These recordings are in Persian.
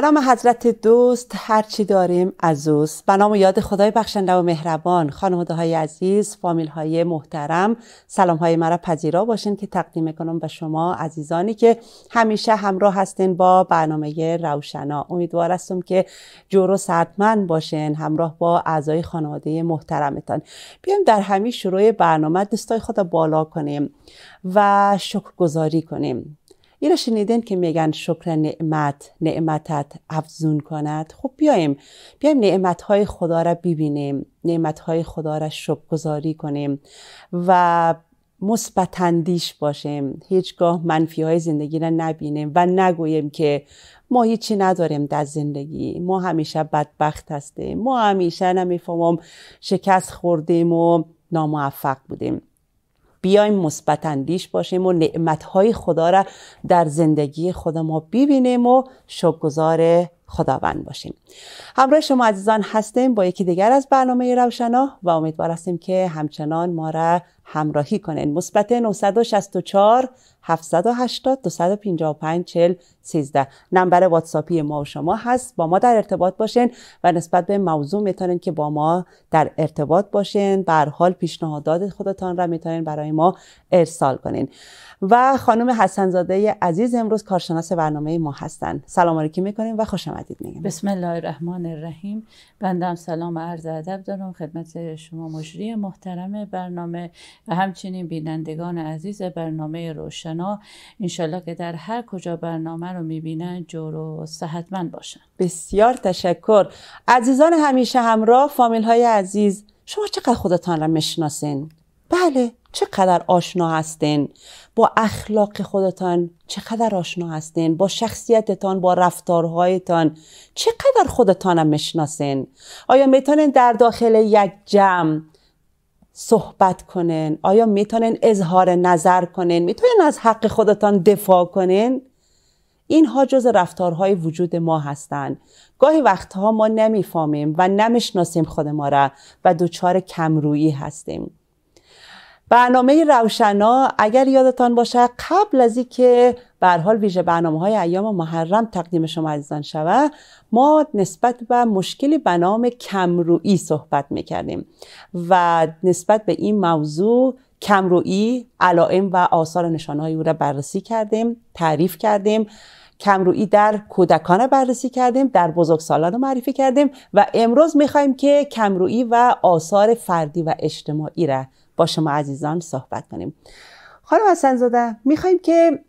به حضرت دوست چی داریم از اوست به نام یاد خدای بخشنده و مهربان خانواده های عزیز فامیل های محترم سلام های مرا پذیرا باشین که تقدیم کنم به شما عزیزانی که همیشه همراه هستین با برنامه روشنا امیدوار هستم که جور و سردمند باشین همراه با اعضای خانواده محترمتان بیایم در همین شروع برنامه دوستای خدا بالا کنیم و شکرگزاری کنیم این رو شنیدن که میگن شکر نعمت نعمتت افزون کند خب بیایم بیایم نعمت های خدا را ببینیم نعمت های خدا را شکر کنیم و مثبت اندیش باشیم هیچگاه منفی های زندگی را نبینیم و نگوییم که ما هیچی نداریم در زندگی ما همیشه بدبخت هستیم ما همیشه نمیفهمم شکست خوردیم و ناموفق بودیم بیایم مثبت اندیش باشیم و های خدا را در زندگی خود ما ببینیم و شکرگزار خداوند باشیم همراه شما عزیزان هستیم با یکی دیگر از برنامه روشنا و امیدوار هستیم که همچنان ما را همراهی کنن. مثبت 964 780 255 40 13 نمبر واتساپی ما و شما هست با ما در ارتباط باشین و نسبت به موضوع میتونین که با ما در ارتباط باشین به حال پیشنهادات خودتان را میتونین برای ما ارسال کنین و خانم حسنزاده عزیز امروز کارشناس برنامه ما هستند سلام علیکم میکنیم و خوش آمدید میگیم بسم الله الرحمن الرحیم بندم سلام و عرض ادب دارم خدمت شما مجری محترم برنامه و همچنین بینندگان عزیز برنامه روشنا انشالله که در هر کجا برنامه رو میبینن جور و صحتمند باشن بسیار تشکر عزیزان همیشه همراه فامیل های عزیز شما چقدر خودتان را میشناسین بله چقدر آشنا هستین با اخلاق خودتان چقدر آشنا هستین با شخصیتتان با رفتارهایتان چقدر هم مشناسین آیا میتونین در داخل یک جمع صحبت کنین آیا میتونین اظهار نظر کنین میتونین از حق خودتان دفاع کنین اینها جز رفتارهای وجود ما هستند گاهی وقتها ما نمیفهمیم و نمیشناسیم خود ما را و دچار کمرویی هستیم برنامه روشنا اگر یادتان باشه قبل از اینکه به حال ویژه برنامه های ایام محرم تقدیم شما عزیزان شوه ما نسبت به مشکلی به نام کمرویی صحبت میکردیم و نسبت به این موضوع کمرویی علائم و آثار نشانهای او را بررسی کردیم تعریف کردیم کمرویی در کودکان بررسی کردیم در بزرگسالان معرفی کردیم و امروز میخوایم که کمرویی و آثار فردی و اجتماعی را با شما عزیزان صحبت کنیم خانم حسن زاده میخوایم که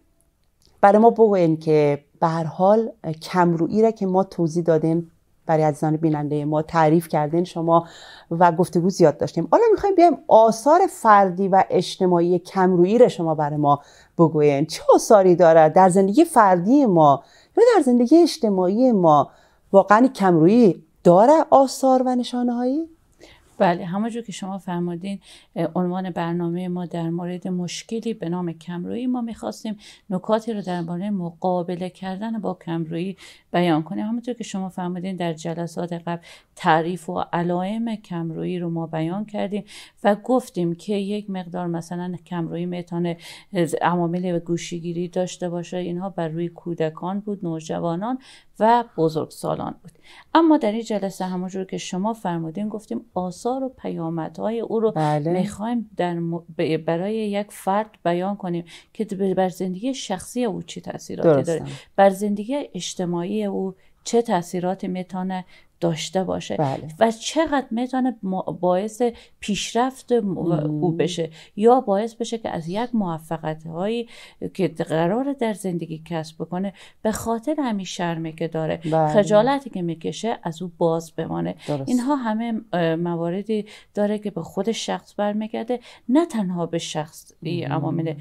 برای ما بگوین که به هر حال کمرویی را که ما توضیح دادیم برای عزیزان بیننده ما تعریف کردین شما و گفتگو زیاد داشتیم حالا میخوایم بیایم آثار فردی و اجتماعی کمرویی را شما برای ما بگوین چه آثاری داره در زندگی فردی ما و در زندگی اجتماعی ما واقعا کمرویی داره آثار و نشانه هایی؟ بله همونجور که شما فرمودین عنوان برنامه ما در مورد مشکلی به نام کمرویی ما میخواستیم نکاتی رو درباره مقابله کردن با کمرویی بیان کنیم همونطور که شما فرمودین در جلسات قبل تعریف و علائم کمرویی رو ما بیان کردیم و گفتیم که یک مقدار مثلا کمرویی میتونه عوامل گوشیگیری داشته باشه اینها بر روی کودکان بود نوجوانان و بزرگسالان بود اما در این جلسه همونجور که شما فرمودین گفتیم آس آثار و پیامدهای او رو بله. میخوایم در برای یک فرد بیان کنیم که بر زندگی شخصی او چه تاثیراتی داره بر زندگی اجتماعی او چه تاثیراتی میتونه داشته باشه بله. و چقدر میتونه باعث پیشرفت او بشه یا باعث بشه که از یک موفقت هایی که قرار در زندگی کسب بکنه به خاطر همین شرمی که داره بله. خجالتی که میکشه از او باز بمانه اینها همه مواردی داره که به خود شخص برمیگرده نه تنها به شخص عوامل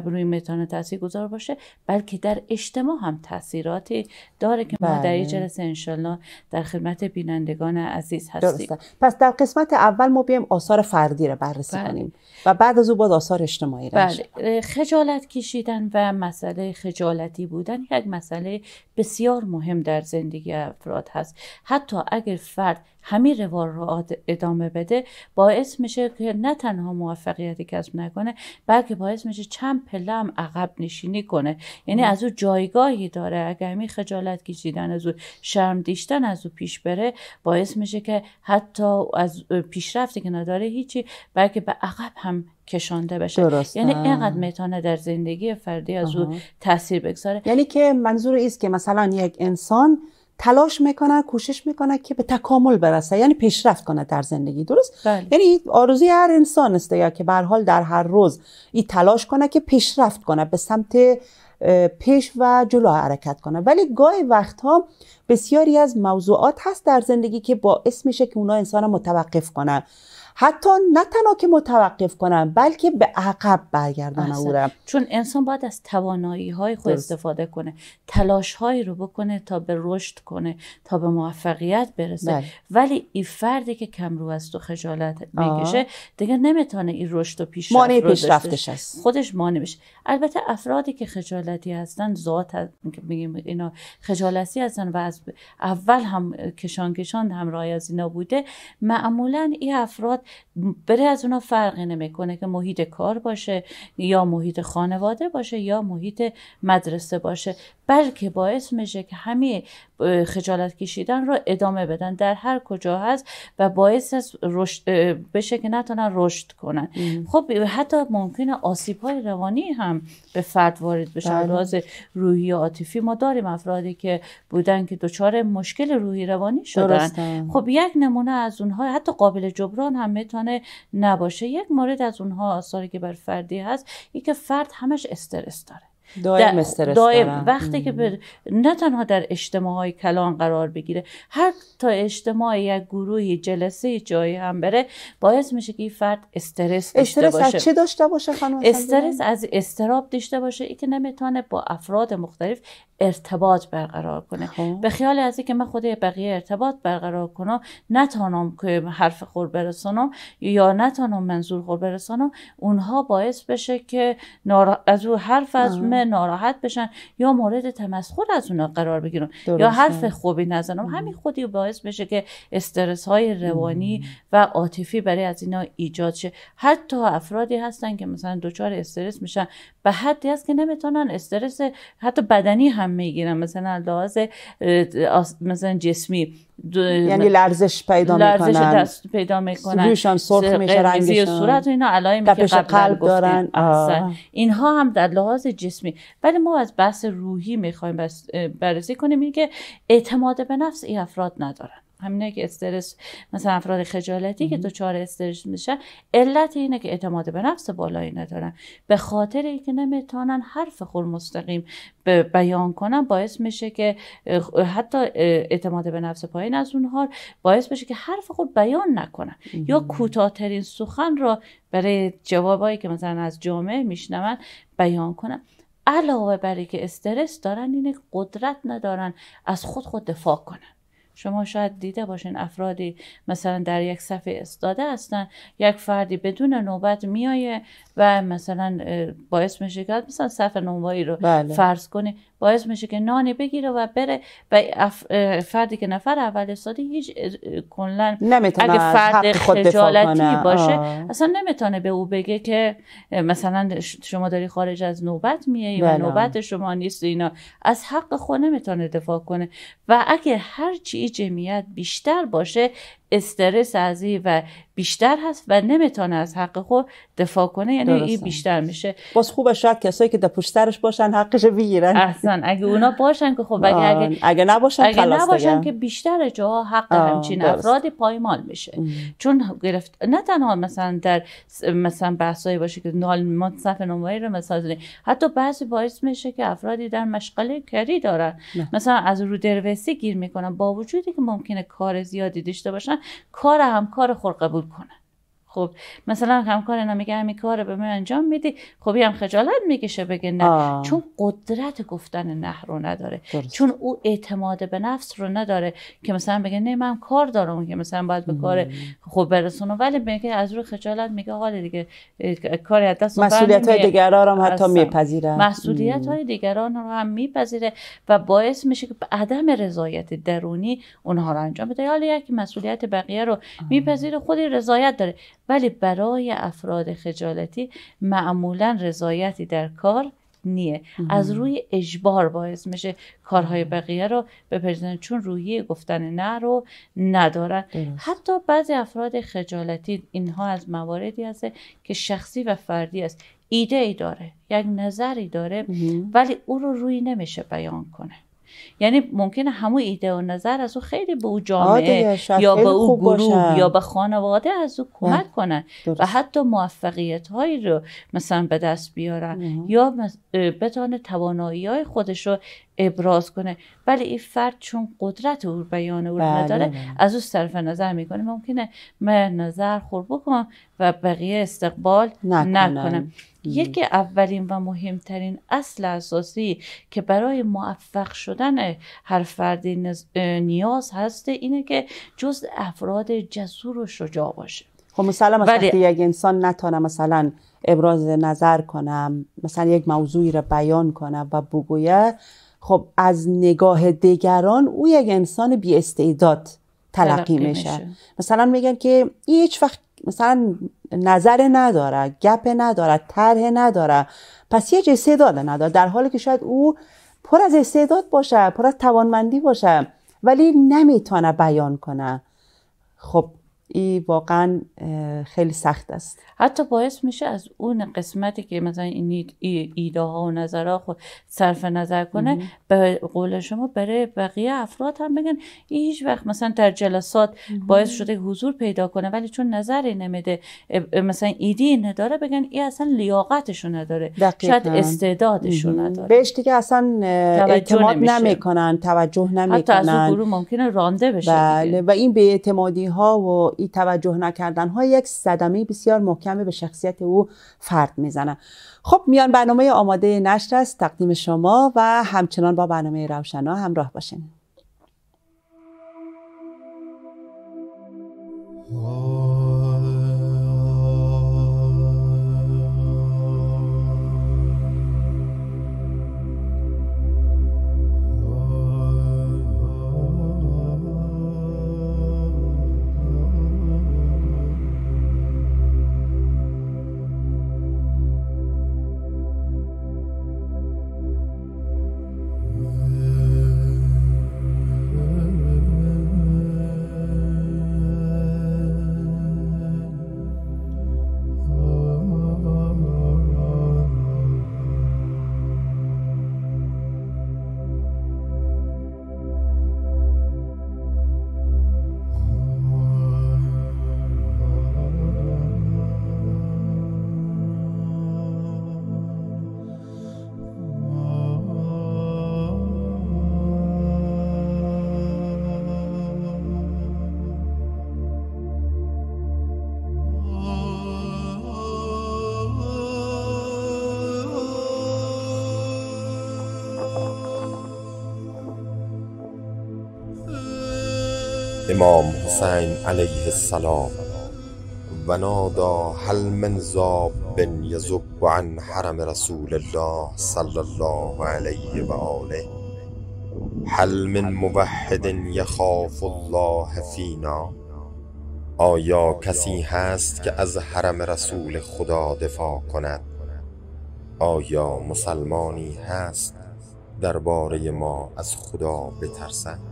روی میتونه تاثیر گذار باشه بلکه در اجتماع هم تاثیراتی داره که بله. ما در بله. جلسه انشالله در خدمت بینندگان عزیز هستیم درسته. پس در قسمت اول ما آثار فردی رو بررسی بله. کنیم و بعد از او باز آثار اجتماعی رو بله. خجالت کشیدن و مسئله خجالتی بودن یک مسئله بسیار مهم در زندگی افراد هست حتی اگر فرد همین روال رو ادامه بده باعث میشه که نه تنها موفقیتی کسب نکنه بلکه باعث میشه چند پله هم عقب نشینی کنه یعنی از او جایگاهی داره اگر می خجالت کشیدن از او شرم دیشتن از او پیش بره باعث میشه که حتی از پیشرفتی که نداره هیچی بلکه به عقب هم کشانده بشه درستم. یعنی اینقدر میتونه در زندگی فردی از او تاثیر بگذاره یعنی که منظور ایست که مثلا یک انسان تلاش میکنه کوشش میکنه که به تکامل برسه یعنی پیشرفت کنه در زندگی درست بله. یعنی آرزوی هر انسان است یا که به حال در هر روز این تلاش کنه که پیشرفت کنه به سمت پیش و جلو حرکت کنه ولی گاهی وقتها بسیاری از موضوعات هست در زندگی که باعث میشه که اونا انسان متوقف کنه حتی نه تنها که متوقف کنم بلکه به عقب برگردن او چون انسان باید از توانایی های خود استفاده کنه تلاش هایی رو بکنه تا به رشد کنه تا به موفقیت برسه بله. ولی این فردی که کم رو از تو خجالت میکشه دیگه نمیتونه این رشد و پیش مانع پیشرفتش هست خودش مانع میشه البته افرادی که خجالتی هستن ذات میگیم اینا خجالتی هستن و از اول هم کشان کشان همراهی از اینا بوده معمولا این افراد بره از اونا فرقی نمیکنه که محیط کار باشه یا محیط خانواده باشه یا محیط مدرسه باشه بلکه باعث میشه که همه خجالت کشیدن رو ادامه بدن در هر کجا هست و باعث رشد بشه که نتونن رشد کنن ام. خب حتی ممکنه آسیب های روانی هم به فرد وارد بشه بله. راز روحی عاطفی ما داریم افرادی که بودن که دچار مشکل روحی روانی شدن درستم. خب یک نمونه از اونها حتی قابل جبران هم میتونه نباشه یک مورد از اونها آثاری که بر فردی هست یکی که فرد همش استرس داره دائم استرس دائم وقتی که بر نه تنها در اجتماع های کلان قرار بگیره هر تا اجتماع یک گروهی جلسه جایی هم بره باعث میشه که این فرد استرس استرس باشه از چه داشته باشه خانم استرس از استراب داشته باشه ای که نمیتونه با افراد مختلف ارتباط برقرار کنه خب. به خیال از که من خود بقیه ارتباط برقرار کنم نتانم که حرف خور برسانم یا نتانم منظور خور برسانم اونها باعث بشه که نار... از او حرف از من ناراحت بشن یا مورد تمسخر از اونا قرار بگیرن یا حرف خوبی نزنم همین خودی باعث میشه که استرس های روانی و عاطفی برای از اینا ایجاد شه حتی افرادی هستن که مثلا دچار استرس میشن به حدی هست که نمیتونن استرس حتی بدنی هم میگیرن مثلا لحاظ مثلا جسمی یعنی لرزش پیدا لرزش دست پیدا میکنن روشان سرخ میشه صورت و اینا علائمی که قبل قلب دارن اینها هم در لحاظ جسمی ولی ما از بحث روحی میخوایم بررسی کنیم این که اعتماد به نفس این افراد ندارن همینه که استرس مثلا افراد خجالتی که دچار استرس میشن علت اینه که اعتماد به نفس بالایی ندارن به خاطر اینکه نمیتونن حرف خود مستقیم بیان کنن باعث میشه که حتی اعتماد به نفس پایین از اونها باعث میشه که حرف خود بیان نکنن یا کوتاهترین سخن را برای جوابایی که مثلا از جامعه میشنون بیان کنن علاوه بر که استرس دارن اینه قدرت ندارن از خود خود دفاع کنن شما شاید دیده باشین افرادی مثلا در یک صفحه استاده هستن یک فردی بدون نوبت میایه و مثلا باعث میشه که مثلا صف نونوایی رو بله. فرض کنه باعث میشه که نانی بگیره و بره و فردی که نفر اول استاده هیچ کلا اگه فرد خجالتی باشه آه. اصلا نمیتونه به او بگه که مثلا شما داری خارج از نوبت میای و بله. نوبت شما نیست اینا از حق خود نمیتونه دفاع کنه و اگه هرچی جمعیت بیشتر باشه استرس این و بیشتر هست و نمیتونه از حق خود دفاع کنه یعنی این بیشتر میشه باز خوبه شاید کسایی که در پشترش باشن حقش بگیرن اصلا اگه اونا باشن که خب اگه اگه, اگه نباشن اگه نباشن که بیشتر جا حق همچین افراد پایمال میشه چون گرفت نه تنها مثلا در مثلا بحثایی باشه که نال صف نمایی رو مثلا حتی بعضی باعث میشه که افرادی در مشغله کری دارن نه. مثلا از رو دروسی گیر میکنن با وجودی که ممکنه کار زیادی داشته باشن کار همکار خور قبول کنن خب مثلا همکار اینا میگه همین کار به من انجام میدی خب هم خجالت میکشه بگه نه آه. چون قدرت گفتن نه رو نداره چون او اعتماد به نفس رو نداره که مثلا بگه نه من کار دارم که مثلا باید به کار خوب برسونم ولی میگه از رو خجالت میگه حال دیگه کاری از دست مسئولیت های دیگران رو هم حتی میپذیره مسئولیت های دیگران رو هم میپذیره و باعث میشه که عدم رضایت درونی اونها رو انجام بده حالا یکی مسئولیت بقیه رو میپذیره خودی رضایت داره ولی برای افراد خجالتی معمولا رضایتی در کار نیه از روی اجبار باعث میشه کارهای بقیه رو بپذیرن چون روی گفتن نه رو ندارن حتی بعضی افراد خجالتی اینها از مواردی هست که شخصی و فردی است ایده ای داره یک نظری داره ولی او رو روی نمیشه بیان کنه یعنی ممکنه همو ایده و نظر از او خیلی به او جامعه یا به او گروه یا به خانواده از او کمک کنن و حتی موفقیت هایی رو مثلا به دست بیارن یا بتانه توانایی های خودش رو ابراز کنه ولی این فرد چون قدرت او بیان او بله، نداره بله. از اون طرف نظر میکنه ممکنه من نظر خور بکنم و بقیه استقبال نکنم, یکی اولین و مهمترین اصل اساسی که برای موفق شدن هر فردی نیاز هسته اینه که جز افراد جسور و شجاع باشه خب مثلا مثلا یک انسان نتانه مثلا ابراز نظر کنم مثلا یک موضوعی را بیان کنم و بگویه خب از نگاه دیگران او یک انسان بی استعداد تلقی میشه مثلا میگن که هیچ وقت مثلا نظر نداره گپ نداره طرح نداره پس یه استعداد نداره در حالی که شاید او پر از استعداد باشه پر از توانمندی باشه ولی نمیتونه بیان کنه خب ای واقعا خیلی سخت است حتی باعث میشه از اون قسمتی که مثلا این ایده ها و نظرها خود صرف نظر کنه به قول شما برای بقیه افراد هم بگن هیچ وقت مثلا در جلسات باعث شده حضور پیدا کنه ولی چون نظری نمیده مثلا ایدی نداره بگن این اصلا لیاقتشون نداره دقیقا. شاید استعدادش نداره بهش دیگه اصلا اعتماد نمیکنن توجه نمیکنن حتی از گروه ممکنه رانده بشه بله و این به اعتمادی ها و توجه نکردن ها یک صدمه بسیار محکم به شخصیت او فرد میزنه خب میان برنامه آماده نشر است تقدیم شما و همچنان با برنامه روشنا همراه باشین امام حسین علیه السلام و نادا هل من زاب بن یزب عن حرم رسول الله صلی الله علیه و آله هل من موحد یخاف الله فینا آیا کسی هست که از حرم رسول خدا دفاع کند آیا مسلمانی هست درباره ما از خدا بترسد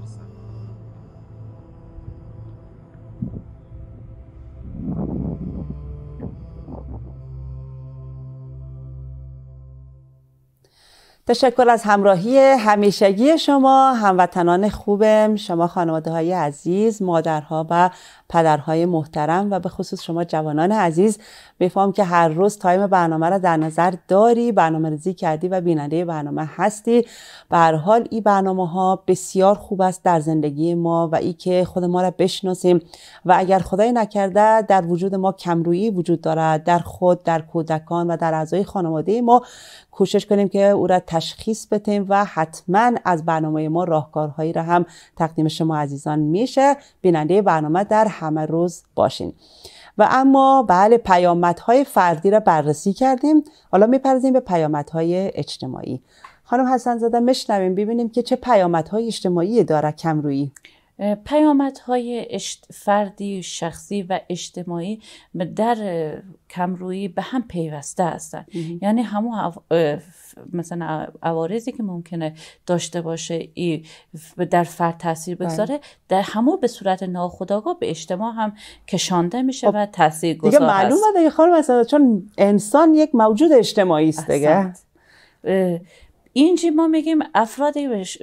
تشکر از همراهی همیشگی شما هموطنان خوبم شما خانواده های عزیز مادرها و پدرهای محترم و به خصوص شما جوانان عزیز میفهم که هر روز تایم برنامه را در نظر داری برنامه ریزی کردی و بیننده برنامه هستی به حال این برنامه ها بسیار خوب است در زندگی ما و ای که خود ما را بشناسیم و اگر خدای نکرده در وجود ما کمرویی وجود دارد در خود در کودکان و در اعضای خانواده ما کوشش کنیم که او را تشخیص بتیم و حتما از برنامه ما راهکارهایی را هم تقدیم شما عزیزان میشه بیننده برنامه در همه روز باشین و اما بله پیامدهای فردی را بررسی کردیم حالا میپرزیم به پیامدهای اجتماعی خانم حسن زاده مشنویم ببینیم که چه پیامدهای اجتماعی داره کمرویی های فردی شخصی و اجتماعی در کمرویی به هم پیوسته هستن یعنی همون مثلا عوارضی که ممکنه داشته باشه ای در فرد تاثیر بله. بگذاره در همو به صورت ناخودآگاه به اجتماع هم کشانده میشه خب، و تاثیر گذار دیگه معلومه دیگه خانم مثلا چون انسان یک موجود اجتماعی است دیگه اینجی ما میگیم افراد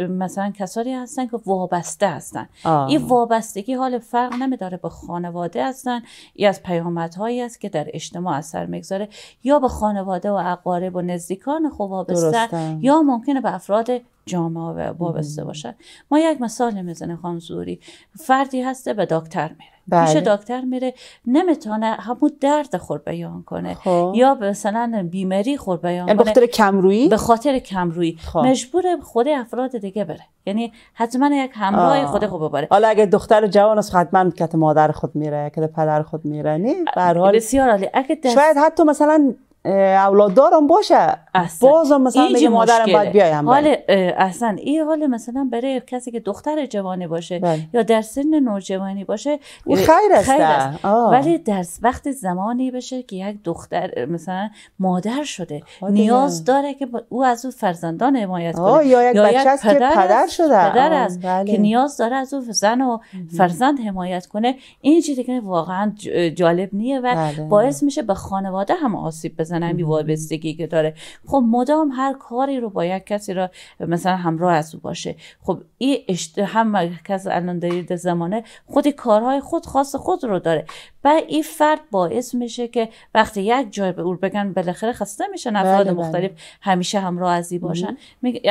مثلا کسانی هستن که وابسته هستن آه. این وابستگی حال فرق نمیداره به خانواده هستن یا از پیامدهایی است که در اجتماع اثر میگذاره یا به خانواده و اقارب و نزدیکان خوب وابسته یا ممکنه به افراد جامعه و وابسته باشه ما یک مثال میزنه خانم زوری فردی هسته به دکتر میره بله. پیش دکتر میره نمیتونه همون درد خور بیان کنه خب. یا مثلا بیماری خور بیان یعنی کنه به خاطر کمرویی به خاطر کمرویی خب. مجبور خود افراد دیگه بره یعنی حتما یک همراه خود خوب ببره حالا اگه دختر جوان است حتما که مادر خود میره که پدر خود میره نه به حال بسیار عالی اگه دست... شاید حتی مثلا اولاددارم باشه اصلا. بازم مثلا بگه مادرم باید بیایم حال اصلا این حال مثلا برای کسی که دختر جوانی باشه بله. یا در سن نوجوانی باشه او خیر است, ولی در وقت زمانی بشه که یک دختر مثلا مادر شده نیاز داره که او از او فرزندان حمایت کنه یا یک یا بچه است که پدر شده پدر است که بله. نیاز داره از او زن و فرزند حمایت کنه این چیزی که واقعا جالب نیه و بله. باعث میشه به خانواده هم آسیب بزنن بی وابستگی که داره خب مدام هر کاری رو باید کسی را مثلا همراه از او باشه خب این هم کس الان در زمانه خودی کارهای خود خاص خود رو داره و این فرد باعث میشه که وقتی یک جای به اور بگن بالاخره خسته میشن بله، افراد بله. مختلف همیشه هم این باشن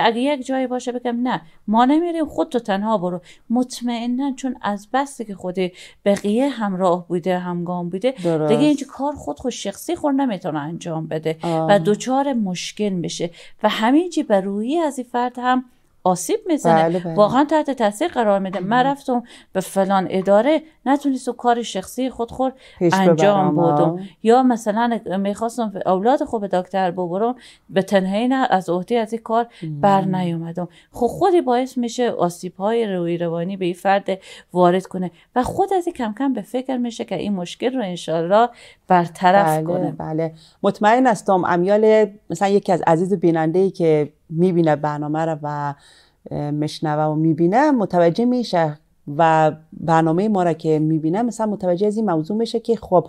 اگه یک جایی باشه بگم نه ما نمیریم خود تو تنها برو مطمئنا چون از بس که خود بقیه همراه بوده همگام بوده درست. دیگه اینجا کار خود خود شخصی خود نمیتونه انجام بده و دچار مشکل میشه و همینجی بر روی از این فرد هم آسیب میزنه بله، بله. واقعا تحت تاثیر قرار میده من رفتم به فلان اداره نتونستم کار شخصی خود خور انجام بودم، یا مثلا میخواستم اولاد به دکتر ببرم به تنهایی نه از عهده از این کار بر نیومدم خب خودی باعث میشه آسیب های روی روانی به این فرد وارد کنه و خود از کم کم به فکر میشه که این مشکل رو انشالله برطرف بله، کنه بله مطمئن هستم امیال مثلا یکی از عزیز بیننده ای که میبینه برنامه رو و مشنوه و میبینه متوجه میشه و برنامه ما را که میبینه مثلا متوجه از این موضوع میشه که خب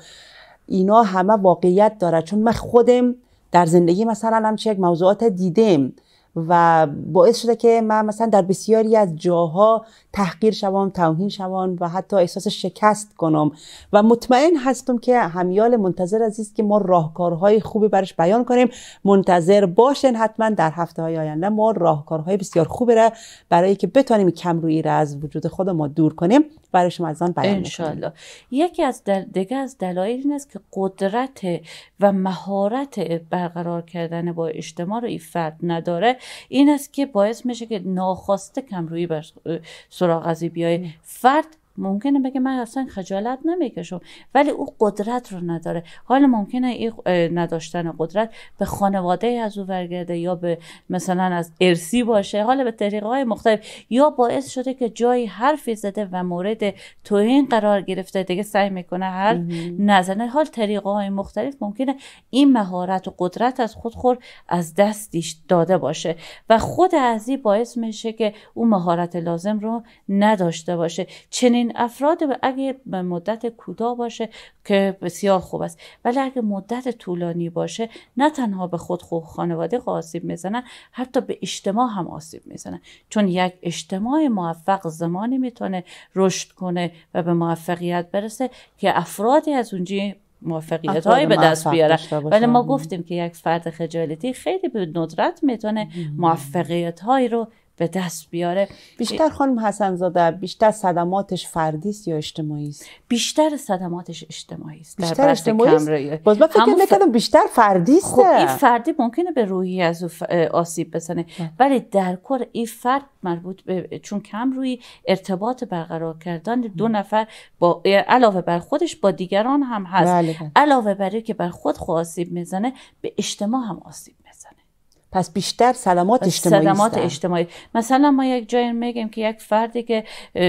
اینا همه واقعیت داره چون من خودم در زندگی مثلا هم یک موضوعات دیدم و باعث شده که من مثلا در بسیاری از جاها تحقیر شوم توهین شوم و حتی احساس شکست کنم و مطمئن هستم که همیال منتظر عزیز که ما راهکارهای خوبی برش بیان کنیم منتظر باشن حتما در هفته های آینده ما راهکارهای بسیار خوبی را برای که بتونیم کمرویی را از وجود خود ما دور کنیم برای شما از آن بیان انشالله یکی از دل... دیگه از دلایل این است که قدرت و مهارت برقرار کردن با اجتماع رو این فرد نداره این است که باعث میشه که ناخواسته کمرویی بر سراغ فرد ممکنه بگه من اصلا خجالت نمیکشم ولی او قدرت رو نداره حالا ممکنه این نداشتن قدرت به خانواده از او برگرده یا به مثلا از ارسی باشه حالا به طریقه های مختلف یا باعث شده که جایی حرفی زده و مورد توهین قرار گرفته دیگه سعی میکنه هر نزنه حال طریقه های مختلف ممکنه این مهارت و قدرت از خود خور از دستش داده باشه و خود ازی باعث میشه که اون مهارت لازم رو نداشته باشه چنین این افراد اگه مدت کوتاه باشه که بسیار خوب است ولی اگه مدت طولانی باشه نه تنها به خود خود خانواده آسیب میزنن حتی به اجتماع هم آسیب میزنن چون یک اجتماع موفق زمانی میتونه رشد کنه و به موفقیت برسه که افرادی از اونجا موفقیت هایی به دست بیارن ولی ما گفتیم که یک فرد خجالتی خیلی به ندرت میتونه موفقیت هایی رو به دست بیاره بیشتر خانم زاده بیشتر صدماتش فردی است یا اجتماعی است بیشتر صدماتش اجتماعی است بیشتر اجتماعی باز من فکر نکردم بیشتر فردی خب، است خب این فردی ممکنه به روحی از آسیب بزنه بله. ولی در کل این فرد مربوط به چون کم روی ارتباط برقرار کردن دو نفر با علاوه بر خودش با دیگران هم هست بله، بله. علاوه بر که بر خود آسیب میزنه به اجتماع هم آسیب پس بیشتر سلامات اجتماعی سلامات اجتماعی مثلا ما یک جایی میگیم که یک فردی که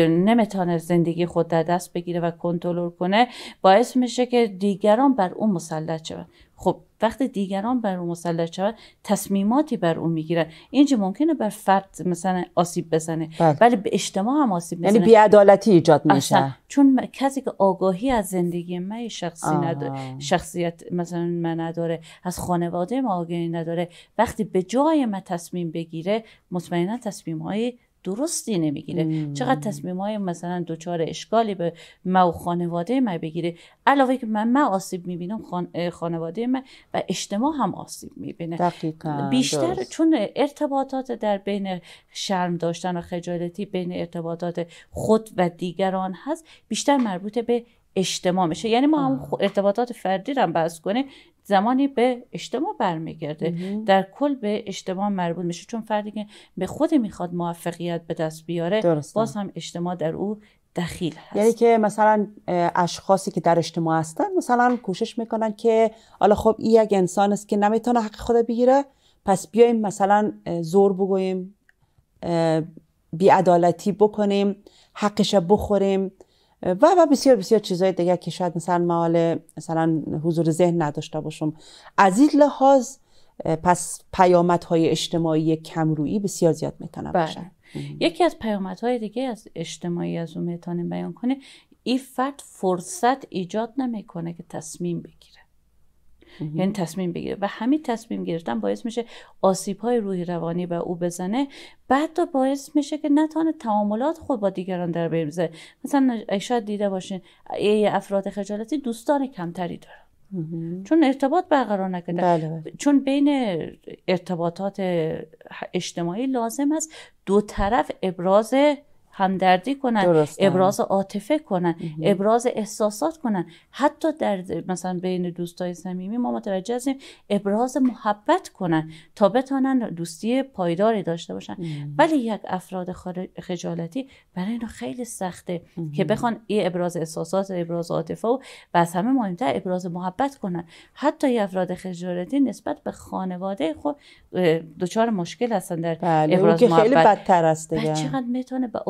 نمیتونه زندگی خود در دست بگیره و کنترل کنه باعث میشه که دیگران بر اون مسلط شوند خب وقتی دیگران بر او مسلط شود تصمیماتی بر او میگیرن اینجا ممکنه بر فرد مثلا آسیب بزنه بله. ولی به اجتماع هم آسیب بزنه یعنی بیعدالتی ایجاد میشه چون کسی که آگاهی از زندگی من شخصی نداره شخصیت مثلا من نداره از خانواده ما آگاهی نداره وقتی به جای من تصمیم بگیره مطمئنا تصمیم های درستی نمیگیره چقدر تصمیم های مثلا دچار اشکالی به ما و خانواده من بگیره علاوه که من من آسیب میبینم خان... خانواده من و اجتماع هم آسیب میبینه بیشتر چون ارتباطات در بین شرم داشتن و خجالتی بین ارتباطات خود و دیگران هست بیشتر مربوط به اجتماع میشه یعنی ما هم ارتباطات فردی رو بس کنیم زمانی به اجتماع برمیگرده در کل به اجتماع مربوط میشه چون فردی که به خود میخواد موفقیت به دست بیاره باز هم اجتماع در او دخیل هست یعنی که مثلا اشخاصی که در اجتماع هستن مثلا کوشش میکنن که حالا خب این یک انسان است که نمیتونه حق خود بگیره پس بیایم مثلا زور بگوییم بیعدالتی بکنیم حقش بخوریم و و بسیار بسیار چیزهای دیگه که شاید مثلا مال مثلا حضور ذهن نداشته باشم از این لحاظ پس های اجتماعی کمرویی بسیار زیاد میتونه بله. باشن یکی از های دیگه از اجتماعی از اون میتونیم بیان کنه این فرد فرصت ایجاد نمیکنه که تصمیم بگیره یعنی تصمیم بگیره و همین تصمیم گرفتن باعث میشه آسیب های روحی روانی به او بزنه بعد تو باعث میشه که نتونه تعاملات خود با دیگران در بیمزه مثلا شاید دیده باشین افراد خجالتی دوستان کمتری دارن چون ارتباط برقرار نکرده بله، بله. چون بین ارتباطات اجتماعی لازم است دو طرف ابراز همدردی کنن درستان. ابراز عاطفه کنن ابراز احساسات کنن حتی در مثلا بین دوستای صمیمی ما متوجه هستیم ابراز محبت کنن تا بتونن دوستی پایداری داشته باشن ولی یک افراد خجالتی برای اینا خیلی سخته که بخوان این ابراز احساسات ابراز عاطفه و از همه مهمتر ابراز محبت کنن حتی این افراد خجالتی نسبت به خانواده خود خب، دچار مشکل هستن در بله. ابراز محبت خیلی بدتر است چقدر میتونه به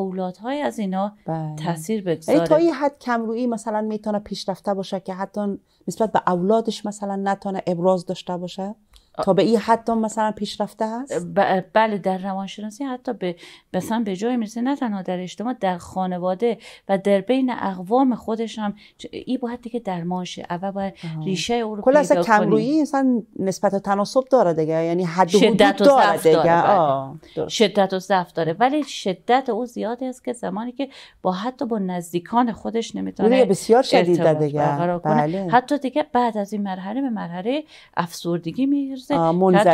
از اینا بله. تاثیر یعنی بگذاره تا یه حد کمرویی مثلا میتونه پیشرفته باشه که حتی نسبت به اولادش مثلا نتونه ابراز داشته باشه تا به این حتی مثلا پیشرفته هست بله در روانشناسی حتی به مثلا به جای میرسه نه تنها در اجتماع در خانواده و در بین اقوام خودش هم این باید دیگه درمانشه اول باید ریشه او رو پیدا کنیم کمرویی مثلا نسبت تناسب داره دیگه یعنی حد و حدود داره دیگه بله. شدت و ضعف داره ولی شدت او زیاده است که زمانی که با حتی با نزدیکان خودش نمیتونه بسیار شدید دیگه بله. حتی دیگه بعد از این مرحله به مرحله افسردگی می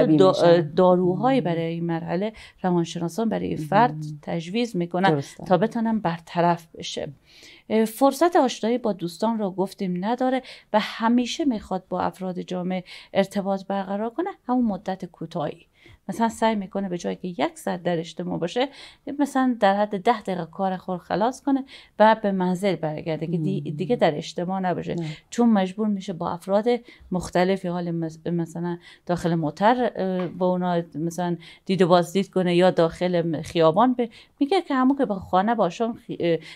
میرسه داروهای برای این مرحله روانشناسان برای فرد تجویز میکنن تا بتونن برطرف بشه فرصت آشنایی با دوستان را گفتیم نداره و همیشه میخواد با افراد جامعه ارتباط برقرار کنه همون مدت کوتاهی مثلا سعی میکنه به جایی که یک ساعت در اجتماع باشه مثلا در حد ده دقیقه کار خور خلاص کنه و به منزل برگرده که دیگه در اجتماع نباشه نه. چون مجبور میشه با افراد مختلفی حال مثلا داخل موتر با اونا مثلا دید و بازدید کنه یا داخل خیابان به میگه که همون که با خانه باشم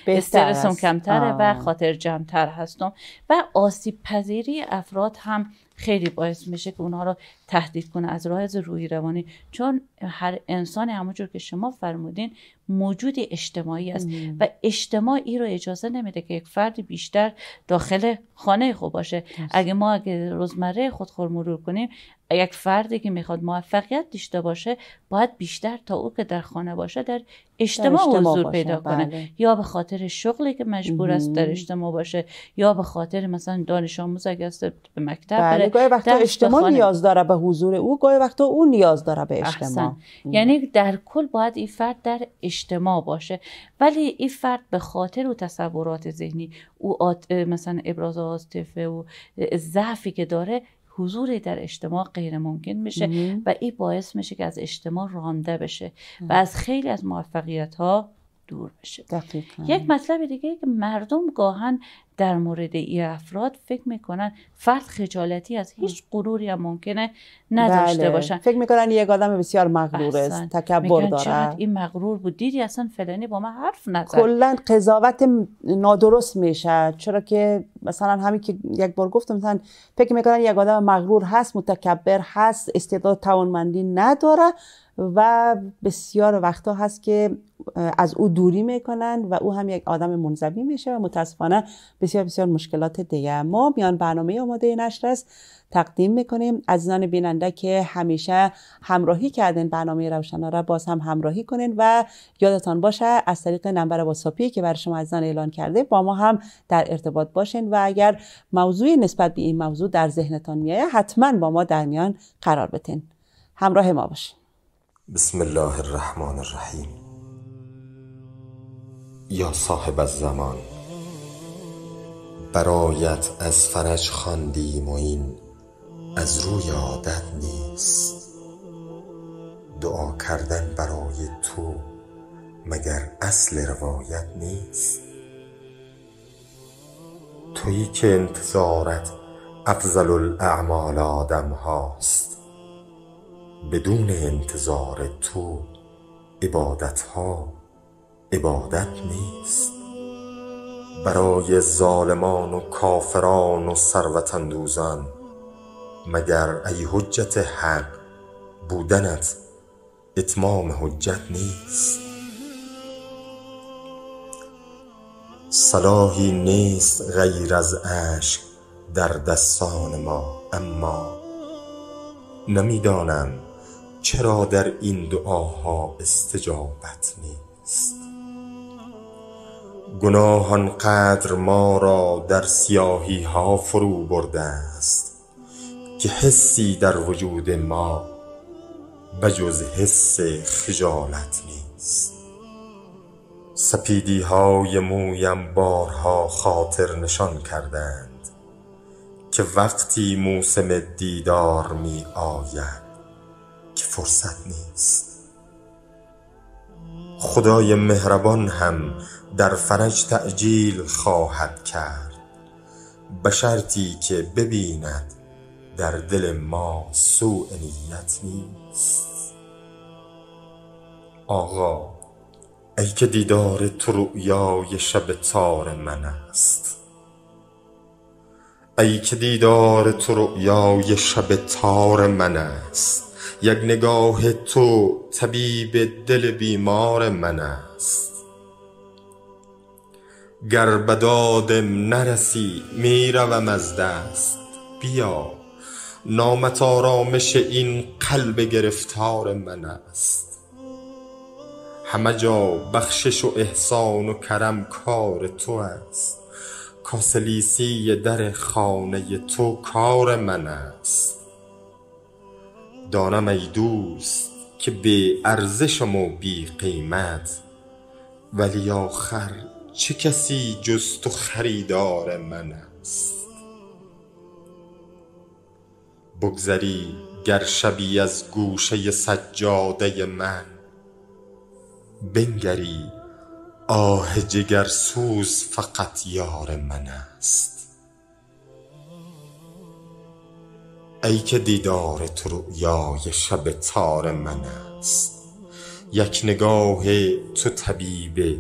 استرسم کمتره و خاطر جمعتر هستم و آسیب پذیری افراد هم خیلی باعث میشه که اونها رو تهدید کنه از راه از روحی روانی چون هر انسان همونجور که شما فرمودین موجود اجتماعی است و اجتماعی رو اجازه نمیده که یک فرد بیشتر داخل خانه خوب باشه اگه ما اگه روزمره خود خور مرور کنیم یک فردی که میخواد موفقیت داشته باشه باید بیشتر تا او که در خانه باشه در اجتماع, در حضور پیدا کنه بله. یا به خاطر شغلی که مجبور است در اجتماع باشه یا به خاطر مثلا دانش آموز اگه است به مکتب بله. گاهی وقتا اجتماع نیاز داره به حضور او گاهی وقتا او نیاز داره به اجتماع یعنی در کل باید این فرد در اجتماع اجتماع باشه ولی این فرد به خاطر او تصورات ذهنی او مثلا ابراز عاطفه و ضعفی که داره حضوری در اجتماع غیر ممکن میشه و این باعث میشه که از اجتماع رانده بشه و از خیلی از موفقیت ها دور بشه دقیقا. یک مطلب دیگه که مردم گاهن در مورد این افراد فکر میکنن فرد خجالتی از هیچ غروری هم ممکنه نداشته بله. باشن فکر میکنن یک آدم بسیار مغرور است تکبر داره این مغرور بود دیدی اصلا فلانی با من حرف نزد کلا قضاوت نادرست میشه چرا که مثلا همین که یک بار گفتم مثلا فکر میکنن یک آدم مغرور هست متکبر هست استعداد توانمندی نداره و بسیار وقتا هست که از او دوری میکنن و او هم یک آدم منظمی میشه و متاسفانه بسیار بسیار مشکلات دیگه ما میان برنامه آماده نشر است تقدیم میکنیم عزیزان بیننده که همیشه همراهی کردن برنامه روشنا را باز هم همراهی کنین و یادتان باشه از طریق نمبر واتساپی که برای شما عزیزان اعلان کرده با ما هم در ارتباط باشین و اگر موضوعی نسبت به این موضوع در ذهنتان میایه حتما با ما در میان قرار بتین همراه ما باشین بسم الله الرحمن الرحیم یا صاحب الزمان برایت از فرج خواندیم و این از روی عادت نیست دعا کردن برای تو مگر اصل روایت نیست تویی که انتظارت افضل الاعمال آدم هاست بدون انتظار تو عبادت ها عبادت نیست برای ظالمان و کافران و ثروت اندوزان مگر ای حجت حق بودنت اتمام حجت نیست صلاحی نیست غیر از اشک در دستان ما اما نمیدانم چرا در این دعاها استجابت نیست گناهان قدر ما را در سیاهی ها فرو برده است که حسی در وجود ما بجز حس خجالت نیست سپیدی های مویم بارها خاطر نشان کردند که وقتی موسم دیدار می آید فرصت نیست خدای مهربان هم در فرج تعجیل خواهد کرد به شرطی که ببیند در دل ما سوء نیت نیست آقا ای که دیدار تو رؤیای شب تار من است ای که دیدار تو رؤیای شب تار من است یک نگاه تو طبیب دل بیمار من است گر به نرسی میروم از دست بیا نامت آرامش این قلب گرفتار من است همه جا بخشش و احسان و کرم کار تو است کاسلیسی در خانه تو کار من است دانم ای دوست که به ارزشم و بی قیمت ولی آخر چه کسی جز تو خریدار من است بگذری گر شبی از گوشه سجاده من بنگری آه جگرسوز فقط یار من است ای که دیدار تو رویای شب تار من است یک نگاه تو طبیب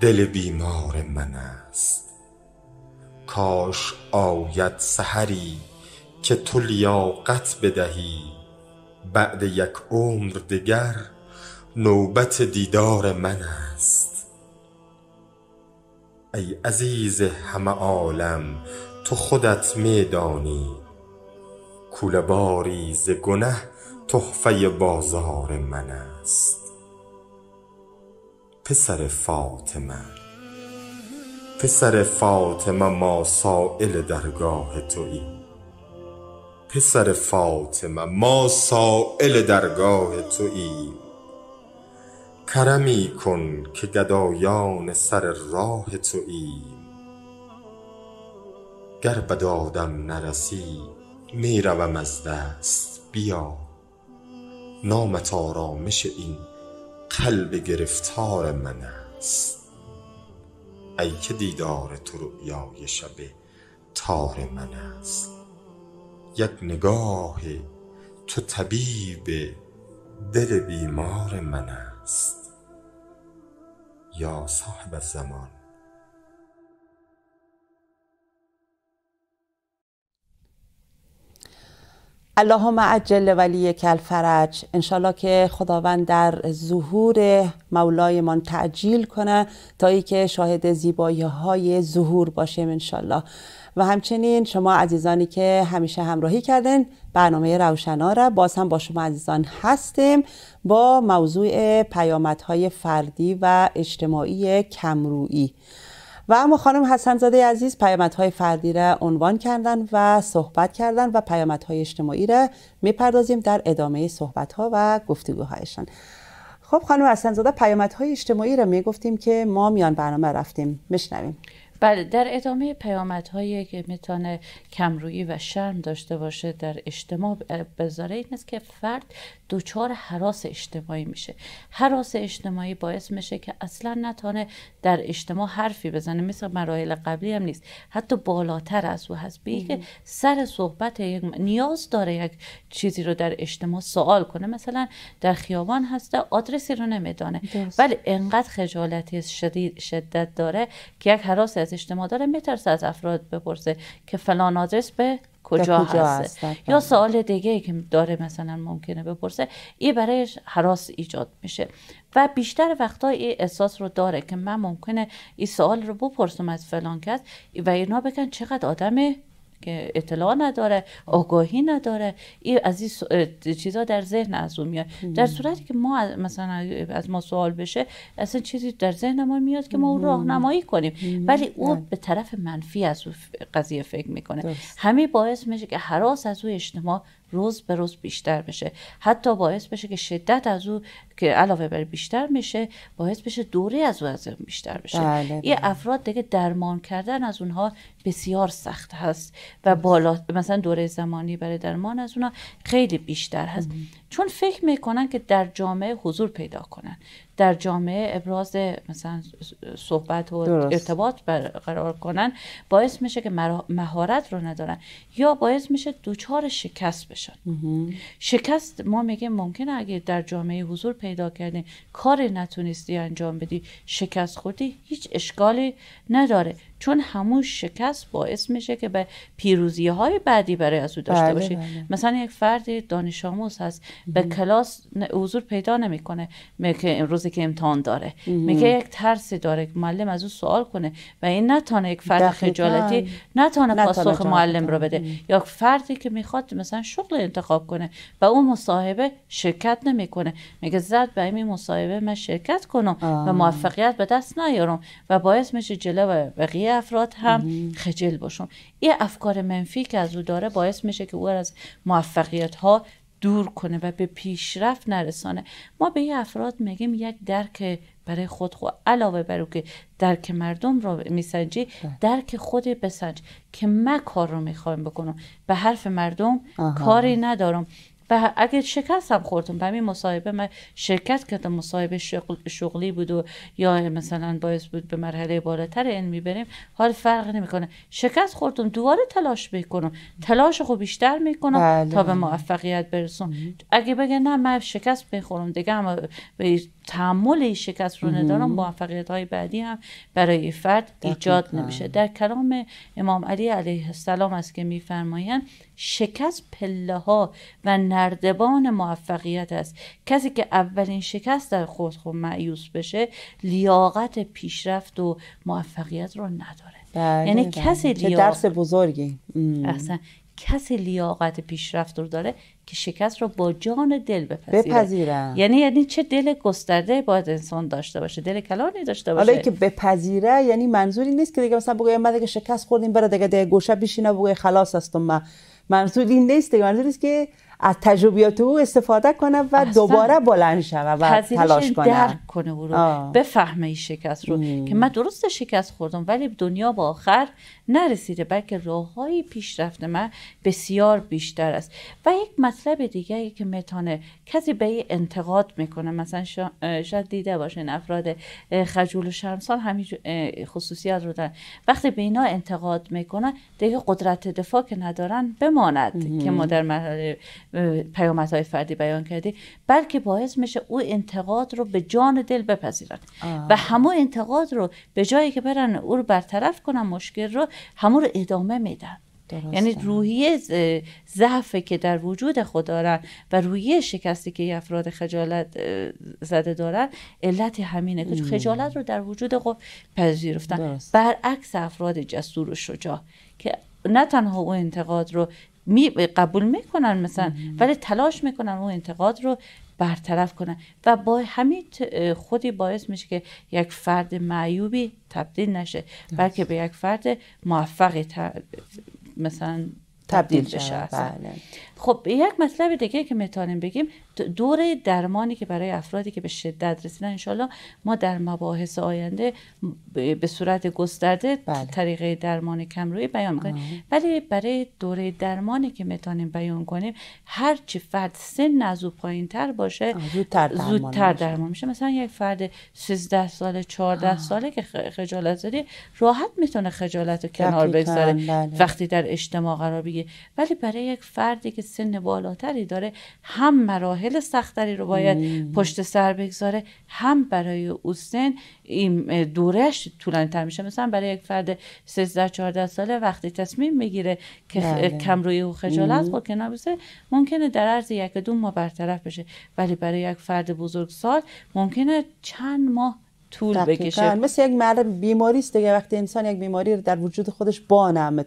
دل بیمار من است کاش آید سحری که تو لیاقت بدهی بعد یک عمر دیگر نوبت دیدار من است ای عزیز همه عالم تو خودت میدانی کوله باری ز گنه تحفه بازار من است پسر فاطمه پسر فاطمه ما سائل درگاه تویی پسر فاطمه ما سائل درگاه ایم کرمی کن که گدایان سر راه تویی گر به دادم نرسی می روم از دست بیا نامت آرامش این قلب گرفتار من است ای که دیدار تو رؤیای شب تار من است یک نگاه تو طبیب دل بیمار من است یا صاحب زمان اللهم عجل ولی کلفرج انشالله که خداوند در ظهور مولایمان تعجیل کنه تا ای که شاهد زیبایی های ظهور باشیم انشالله و همچنین شما عزیزانی که همیشه همراهی کردن برنامه روشنا را باز هم با شما عزیزان هستیم با موضوع پیامدهای فردی و اجتماعی کمرویی و اما خانم حسنزاده عزیز های فردی را عنوان کردن و صحبت کردن و های اجتماعی را میپردازیم در ادامه صحبت ها و گفتگوهایشان خب خانم حسنزاده های اجتماعی را میگفتیم که ما میان برنامه رفتیم میشنویم بله در ادامه هایی که میتونه کمرویی و شرم داشته باشه در اجتماع بذاره این است که فرد دچار حراس اجتماعی میشه حراس اجتماعی باعث میشه که اصلا نتانه در اجتماع حرفی بزنه مثل مراحل قبلی هم نیست حتی بالاتر از او هست به که سر صحبت یک نیاز داره یک چیزی رو در اجتماع سوال کنه مثلا در خیابان هسته آدرسی رو نمیدانه ولی انقدر خجالتی شدید شدت داره که یک حراس از اجتماع داره میترسه از افراد بپرسه که فلان آدرس به کجا, هست بله. یا سوال دیگه ای که داره مثلا ممکنه بپرسه این برایش حراس ایجاد میشه و بیشتر وقتا این احساس رو داره که من ممکنه این سوال رو بپرسم از فلان کس و اینا بگن چقدر آدم که اطلاع نداره آگاهی نداره این از این چیزا در ذهن از اون میاد در صورتی که ما مثلا از ما سوال بشه اصلا چیزی در ذهن ما میاد که ما اون راهنمایی کنیم ولی او بله. به طرف منفی از قضیه فکر میکنه همه باعث میشه که حراس از او اجتماع روز به روز بیشتر بشه حتی باعث بشه که شدت از او که علاوه بر بیشتر میشه باعث بشه دوره از او از اون بیشتر بشه بله این بله. افراد دیگه درمان کردن از اونها بسیار سخت هست و بالا مثلا دوره زمانی برای درمان از اونها خیلی بیشتر هست چون فکر میکنن که در جامعه حضور پیدا کنن در جامعه ابراز مثلا صحبت و ارتباط برقرار کنن باعث میشه که مهارت رو ندارن یا باعث میشه دوچار شکست بشن شکست ما میگیم ممکنه اگه در جامعه حضور پیدا کردین کار نتونستی انجام بدی شکست خوردی هیچ اشکالی نداره چون همون شکست باعث میشه که به پیروزی های بعدی برای از او داشته بله باشید بله. مثلا یک فرد دانش آموز هست به کلاس حضور پیدا نمیکنه میگه روزی که امتحان داره میگه یک ترسی داره که معلم از او سوال کنه و این نتانه یک فرد خجالتی نتانه, نتانه پاسخ معلم رو بده یا فردی که میخواد مثلا شغل انتخاب کنه و اون مصاحبه شرکت نمیکنه میگه زد به این مصاحبه من شرکت کنم و موفقیت به دست نیارم و باعث میشه جلو بقیه افراد هم خجل باشون این افکار منفی که از او داره باعث میشه که او از موفقیت ها دور کنه و به پیشرفت نرسانه ما به این افراد میگیم یک درک برای خود خو علاوه بر که درک مردم رو میسنجی خب. درک خود بسنج که من کار رو میخوام بکنم به حرف مردم کاری ندارم و اگه هم خوردم به همین مصاحبه من شرکت کردم مصاحبه شغل شغلی بود و یا مثلا باعث بود به مرحله بالاتر علمی بریم حال فرق نمیکنه شکست خوردم دوباره تلاش میکنم تلاش رو خب بیشتر میکنم بله. تا به موفقیت برسم اگه بگه نه من شکست میخورم دیگه هم به تحمل شکست رو ندارم موفقیت های بعدی هم برای فرد ایجاد نمیشه در کلام امام علی علیه السلام است که میفرمایند شکست پله ها و نردبان موفقیت است کسی که اولین شکست در خود خود معیوس بشه لیاقت پیشرفت و موفقیت رو نداره بله، یعنی بله. کسی درس بزرگی اصلا کسی لیاقت پیشرفت رو داره که شکست رو با جان دل بپذیره یعنی یعنی چه دل گسترده باید انسان داشته باشه دل کلانی داشته باشه حالا که بپذیره یعنی منظوری نیست که دیگه مثلا بگه من دیگه شکست خوردیم بره دیگه دیگه گوشه بشینه بگه خلاص هستم من منظور این نیست منظور است که از تجربیات او استفاده کنه و دوباره بلند شوه و تلاش کنه درک کنه او رو بفهمه این شکست رو که من درست شکست خوردم ولی دنیا با آخر نرسیده بلکه راه های پیشرفت من بسیار بیشتر است و یک مطلب دیگه که میتونه کسی به انتقاد میکنه مثلا شاید دیده باشین افراد خجول و شرمسان همین خصوصیات رو دارن وقتی به اینا انتقاد میکنن دیگه قدرت دفاع که ندارن بماند که ما در مرحله های فردی بیان کردی بلکه باعث میشه او انتقاد رو به جان دل بپذیرن و همو انتقاد رو به جایی که برن او رو برطرف کنن مشکل رو همو رو ادامه میدن یعنی روحیه ضعفی که در وجود خود دارن و روحیه شکستی که افراد خجالت زده دارن علت همینه که خجالت رو در وجود خود پذیرفتن درسته. برعکس افراد جسور و شجاع که نه تنها او انتقاد رو می قبول میکنن مثلا ولی تلاش میکنن اون انتقاد رو برطرف کنن و با همین خودی باعث میشه که یک فرد معیوبی تبدیل نشه بلکه به یک فرد موفقی مثلا تبدیل بشه بله. خب یک مطلب دیگه که میتونیم بگیم دوره درمانی که برای افرادی که به شدت رسیدن انشالله ما در مباحث آینده به صورت گسترده بله. طریقه درمان روی بیان میکنیم ولی برای دوره درمانی که میتونیم بیان کنیم هر چی فرد سن از او پایین تر باشه زودتر درمان, درمان میشه. مثلا یک فرد 13 ساله 14 آه. ساله که خجالت زده راحت میتونه خجالت رو کنار بگذاره بله. وقتی در اجتماع قرار بگیره ولی برای یک فردی که سن بالاتری داره هم مراحل مراحل سختری رو باید پشت سر بگذاره هم برای او این دورش طولانی تر میشه مثلا برای یک فرد 13 14 ساله وقتی تصمیم میگیره که بله. کم روی او خجالت با کنار ممکنه در عرض یک دو ماه برطرف بشه ولی برای یک فرد بزرگسال ممکنه چند ماه طول بکشه مثل یک مرد بیماری است دیگه وقتی انسان یک بیماری رو در وجود خودش با نعمه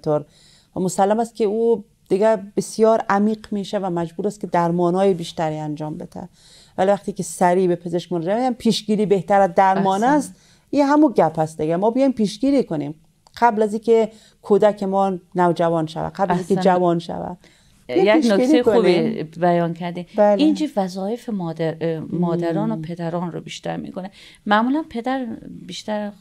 و مسلم است که او دیگه بسیار عمیق میشه و مجبور است که درمانهای بیشتری انجام بده ولی وقتی که سریع به پزشک مراجعه یعنی پیشگیری بهتر از درمان است یه همون گپ هست دیگه ما بیایم پیشگیری کنیم قبل از اینکه کودک ما نوجوان شود قبل از اینکه جوان شود یک نکته خوبی بیان کردی بله. این وظایف مادر، مادران و پدران رو بیشتر میکنه معمولا پدر بیشتر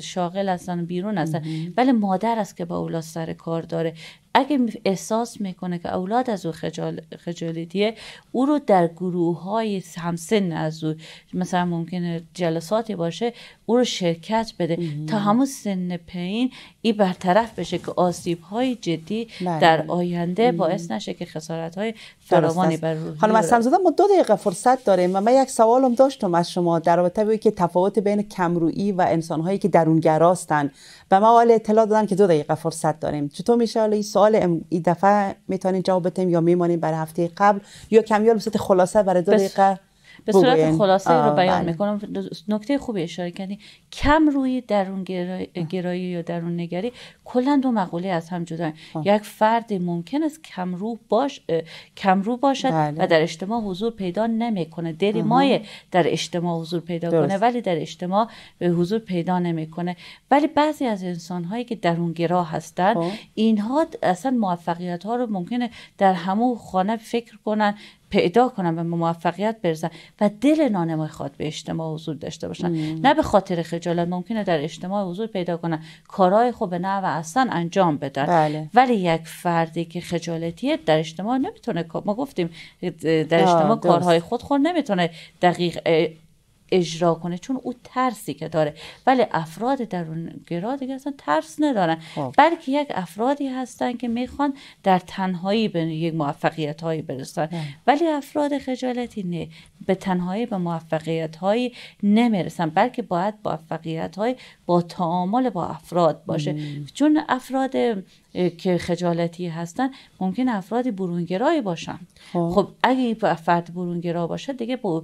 شاغل هستن بیرون هستن ولی مادر است که با اولاد سر کار داره اگه احساس میکنه که اولاد از او خجال خجالتیه او رو در گروه های همسن از او مثلا ممکنه جلساتی باشه او رو شرکت بده تا همون سن پین این برطرف بشه که آسیب های جدی بله. در آینده باعث نشه که خسارت های فراوانی بر روحی خانم اسلام ما دو دقیقه فرصت داریم و من یک سوالم داشتم از شما در رابطه با که تفاوت بین کمرویی و انسان هایی که درونگراستن و ما اطلاع دادن که دو دقیقه فرصت داریم چطور میشه این سوال ام... این دفعه میتونین جواب بدیم یا میمانیم برای هفته قبل یا کمیال به خلاصه برای دو دقیقه به صورت یعنی- خلاصه رو بیان بله. میکنم نکته خوبی اشاره کردی کم روی درون گرایی یا درون نگری کلا دو مقوله از هم جدا یک فرد ممکن است کم رو باش کم رو باشد بله. و در اجتماع حضور پیدا نمیکنه دل مای در اجتماع حضور پیدا کنه ولی در اجتماع به حضور پیدا نمیکنه ولی بعضی از انسان هایی که گرا هستند خب. اینها اصلا موفقیت ها رو ممکنه در همون خانه فکر کنن پیدا کنن و به موفقیت برزن و دل نانمای خواد به اجتماع حضور داشته باشن نه به خاطر خجالت ممکنه در اجتماع حضور پیدا کنن کارهای خوب نه و اصلا انجام بدن بله. ولی یک فردی که خجالتیه در اجتماع نمیتونه ما گفتیم در اجتماع کارهای خود خور نمیتونه دقیق اجرا کنه چون او ترسی که داره ولی افراد گراه دیگه اصلا ترس ندارن خب. بلکه یک افرادی هستن که میخوان در تنهایی به یک موفقیت هایی برسن بله. ولی افراد خجالتی نه به تنهایی به موفقیت هایی نمیرسن بلکه باید موفقیت های با تعامل با افراد باشه مم. چون افراد که خجالتی هستن ممکن افراد برونگرایی باشن خب, خب، اگه فرد برونگرا باشه دیگه با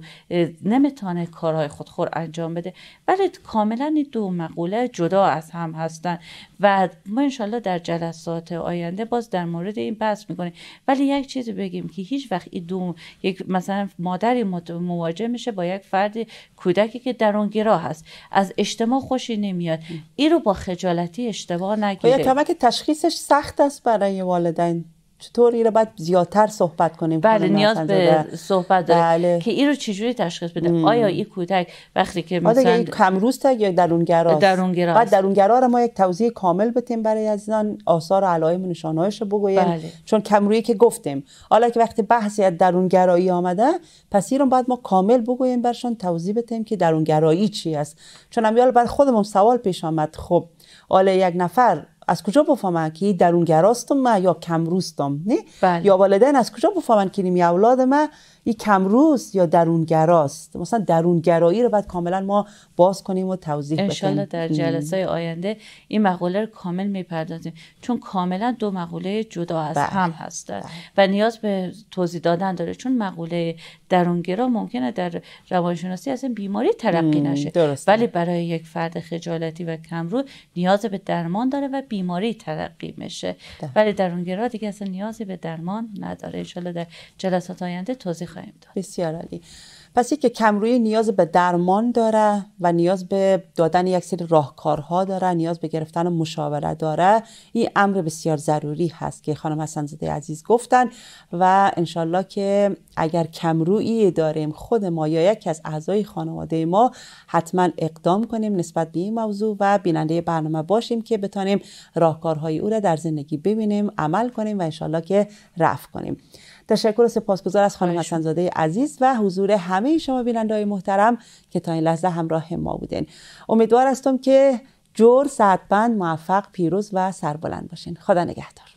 نمیتونه کار کارهای خودخور انجام بده ولی کاملا این دو مقوله جدا از هم هستن و ما انشالله در جلسات آینده باز در مورد این بحث میکنیم ولی یک چیز بگیم که هیچ وقت این دو یک مثلا مادری مواجه میشه با یک فرد کودکی که گراه هست از اجتماع خوشی نمیاد این رو با خجالتی اشتباه نگیره تشخیصش سخت است برای والدین چطور اینو باید زیادتر صحبت کنیم بله نیاز به صحبت داره بله. که اینو چجوری تشخیص بده مم. آیا این کودک وقتی که آره، مثلا کمروز تا یا درونگرا درونگراست بعد درونگرا رو ما یک توضیح کامل بدیم برای عزیزان آثار و علائم و نشانه‌هاش رو بگویم بله. چون کمرویی که گفتیم حالا که وقتی بحثی از درونگرایی آمده پس اینو بعد ما کامل بگویم برشان توضیح بدیم که درونگرایی چی است چون امیال بر خودمون سوال پیش آمد خب حالا یک نفر از کجا بفهمن که درونگراستم ما یا کمروستم نه یا بله. والدین از کجا بفهمن که نیمی اولاد ما یک کمروز یا درونگراست مثلا درونگرایی رو باید کاملا ما باز کنیم و توضیح بدیم انشالله در جلسه آینده این مقوله رو کامل میپردازیم چون کاملا دو مقوله جدا از بله. هم هستن بله. و نیاز به توضیح دادن داره چون مقوله درونگرا ممکنه در روانشناسی اصلا بیماری ترقی نشه درسته. ولی برای یک فرد خجالتی و کمرو نیاز به درمان داره و بیماری ترقی میشه ولی درونگرا دیگه اصلا نیازی به درمان نداره انشالله در جلسات آینده توضیح بسیار عالی پس که کمروی نیاز به درمان داره و نیاز به دادن یک سری راهکارها داره نیاز به گرفتن مشاوره داره این امر بسیار ضروری هست که خانم زده عزیز گفتن و انشالله که اگر کمرویی داریم خود ما یا یکی از اعضای خانواده ما حتما اقدام کنیم نسبت به این موضوع و بیننده برنامه باشیم که بتانیم راهکارهای او را در زندگی ببینیم عمل کنیم و انشالله که رفع کنیم تشکر و سپاسگزار از خانم حسنزاده عزیز و حضور همه شما بیننده های محترم که تا این لحظه همراه ما بودین امیدوار هستم که جور سعتبند، موفق پیروز و سربلند باشین خدا نگهدار